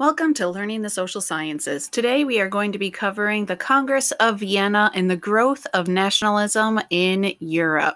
Welcome to Learning the Social Sciences. Today we are going to be covering the Congress of Vienna and the growth of nationalism in Europe.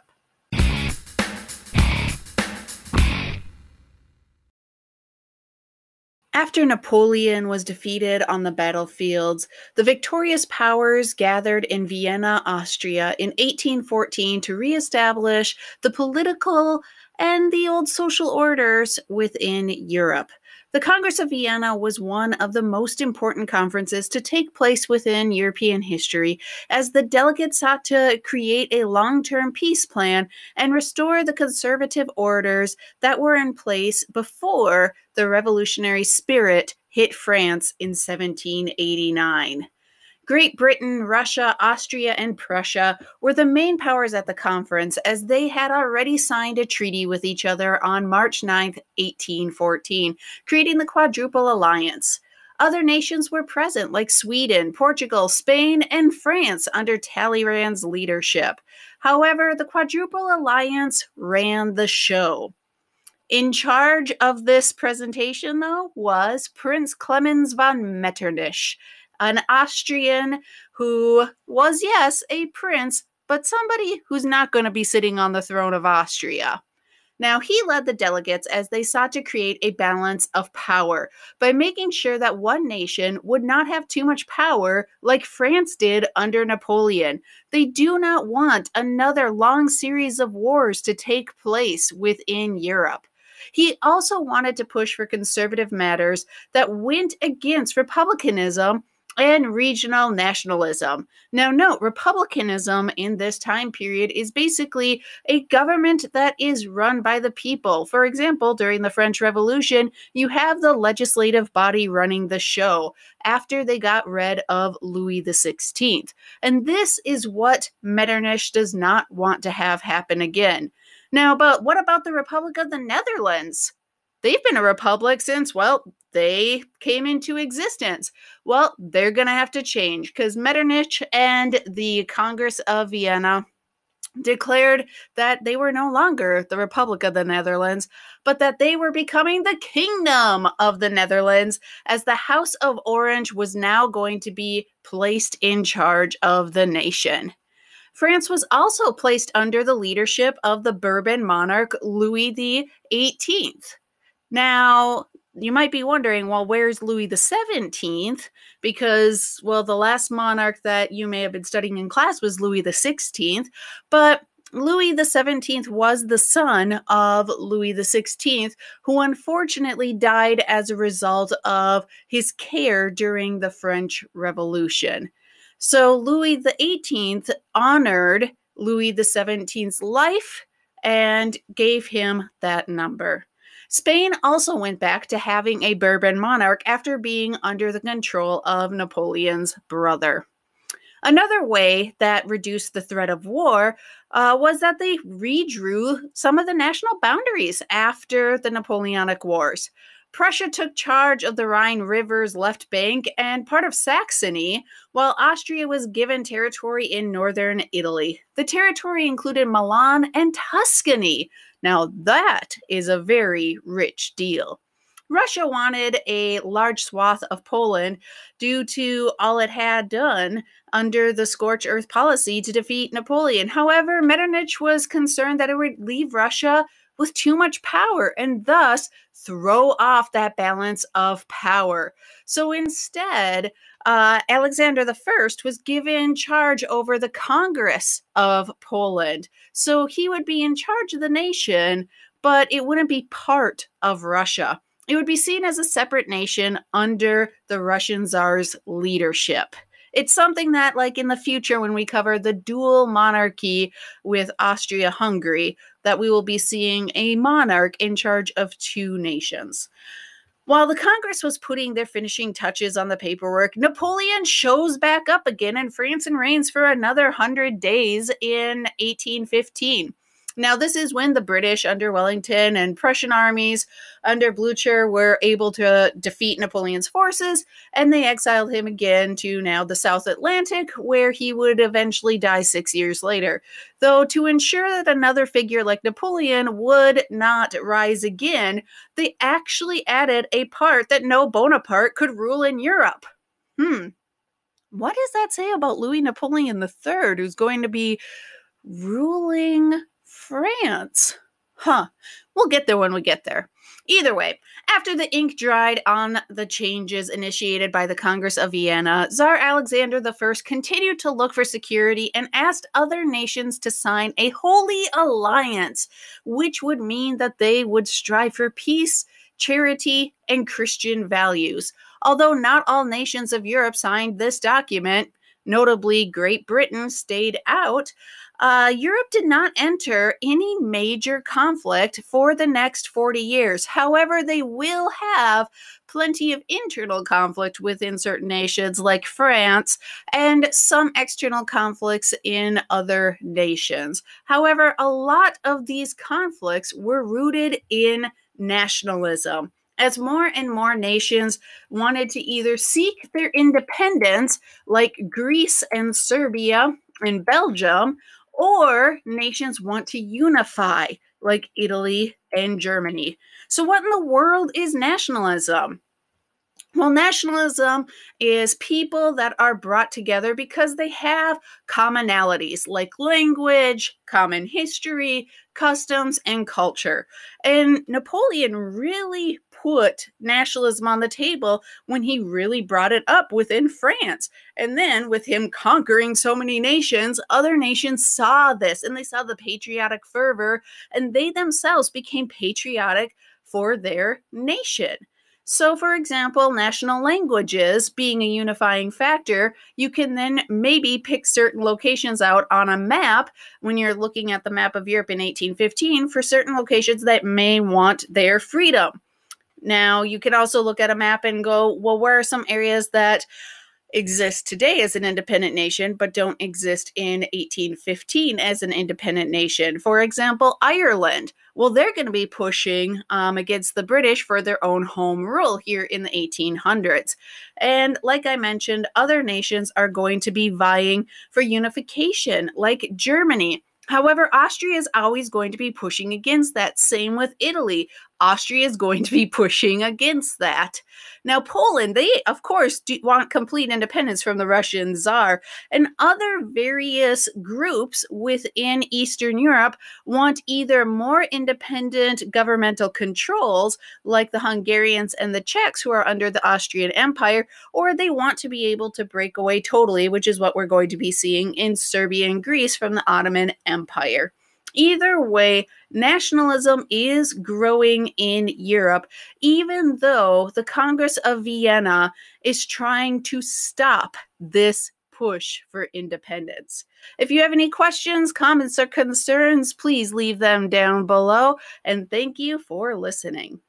After Napoleon was defeated on the battlefields, the victorious powers gathered in Vienna, Austria in 1814 to reestablish the political and the old social orders within Europe. The Congress of Vienna was one of the most important conferences to take place within European history as the delegates sought to create a long term peace plan and restore the conservative orders that were in place before the revolutionary spirit hit France in 1789. Great Britain, Russia, Austria, and Prussia were the main powers at the conference as they had already signed a treaty with each other on March 9, 1814, creating the Quadruple Alliance. Other nations were present, like Sweden, Portugal, Spain, and France, under Talleyrand's leadership. However, the Quadruple Alliance ran the show. In charge of this presentation, though, was Prince Clemens von Metternich an Austrian who was, yes, a prince, but somebody who's not going to be sitting on the throne of Austria. Now, he led the delegates as they sought to create a balance of power by making sure that one nation would not have too much power like France did under Napoleon. They do not want another long series of wars to take place within Europe. He also wanted to push for conservative matters that went against republicanism and regional nationalism. Now, note republicanism in this time period is basically a government that is run by the people. For example, during the French Revolution, you have the legislative body running the show after they got rid of Louis XVI. And this is what Metternich does not want to have happen again. Now, but what about the Republic of the Netherlands? They've been a republic since, well, they came into existence. Well, they're going to have to change because Metternich and the Congress of Vienna declared that they were no longer the Republic of the Netherlands, but that they were becoming the Kingdom of the Netherlands, as the House of Orange was now going to be placed in charge of the nation. France was also placed under the leadership of the Bourbon monarch Louis XVIII. Now, you might be wondering, well, where's Louis the 17th? Because, well, the last monarch that you may have been studying in class was Louis the 16th, but Louis the 17th was the son of Louis the 16th, who unfortunately died as a result of his care during the French Revolution. So Louis the 18th honored Louis the Seventeenth's life and gave him that number. Spain also went back to having a Bourbon monarch after being under the control of Napoleon's brother. Another way that reduced the threat of war uh, was that they redrew some of the national boundaries after the Napoleonic Wars. Prussia took charge of the Rhine River's left bank and part of Saxony, while Austria was given territory in northern Italy. The territory included Milan and Tuscany. Now, that is a very rich deal. Russia wanted a large swath of Poland due to all it had done under the scorch earth policy to defeat Napoleon. However, Metternich was concerned that it would leave Russia with too much power and thus throw off that balance of power. So instead, uh, Alexander I was given charge over the Congress of Poland. So he would be in charge of the nation, but it wouldn't be part of Russia. It would be seen as a separate nation under the Russian czar's leadership. It's something that, like in the future, when we cover the dual monarchy with Austria Hungary, that we will be seeing a monarch in charge of two nations. While the Congress was putting their finishing touches on the paperwork, Napoleon shows back up again in France and reigns for another 100 days in 1815. Now, this is when the British under Wellington and Prussian armies under Blucher were able to defeat Napoleon's forces, and they exiled him again to now the South Atlantic, where he would eventually die six years later. Though, to ensure that another figure like Napoleon would not rise again, they actually added a part that no Bonaparte could rule in Europe. Hmm. What does that say about Louis Napoleon III, who's going to be ruling France. Huh. We'll get there when we get there. Either way, after the ink dried on the changes initiated by the Congress of Vienna, Tsar Alexander I continued to look for security and asked other nations to sign a holy alliance, which would mean that they would strive for peace, charity, and Christian values. Although not all nations of Europe signed this document, notably Great Britain stayed out, uh, Europe did not enter any major conflict for the next 40 years. However, they will have plenty of internal conflict within certain nations like France and some external conflicts in other nations. However, a lot of these conflicts were rooted in nationalism. As more and more nations wanted to either seek their independence, like Greece and Serbia and Belgium, or nations want to unify, like Italy and Germany. So, what in the world is nationalism? Well, nationalism is people that are brought together because they have commonalities like language, common history, customs, and culture. And Napoleon really put nationalism on the table when he really brought it up within France. And then, with him conquering so many nations, other nations saw this and they saw the patriotic fervor, and they themselves became patriotic for their nation. So, for example, national languages being a unifying factor, you can then maybe pick certain locations out on a map when you're looking at the map of Europe in 1815 for certain locations that may want their freedom. Now, you can also look at a map and go, well, where are some areas that exist today as an independent nation but don't exist in 1815 as an independent nation. For example, Ireland. Well, they're going to be pushing um, against the British for their own home rule here in the 1800s. And like I mentioned, other nations are going to be vying for unification, like Germany. However, Austria is always going to be pushing against that. Same with Italy. Austria is going to be pushing against that. Now, Poland, they of course do want complete independence from the Russian Tsar, and other various groups within Eastern Europe want either more independent governmental controls, like the Hungarians and the Czechs, who are under the Austrian Empire, or they want to be able to break away totally, which is what we're going to be seeing in Serbia and Greece from the Ottoman Empire. Either way, nationalism is growing in Europe, even though the Congress of Vienna is trying to stop this push for independence. If you have any questions, comments, or concerns, please leave them down below. And thank you for listening.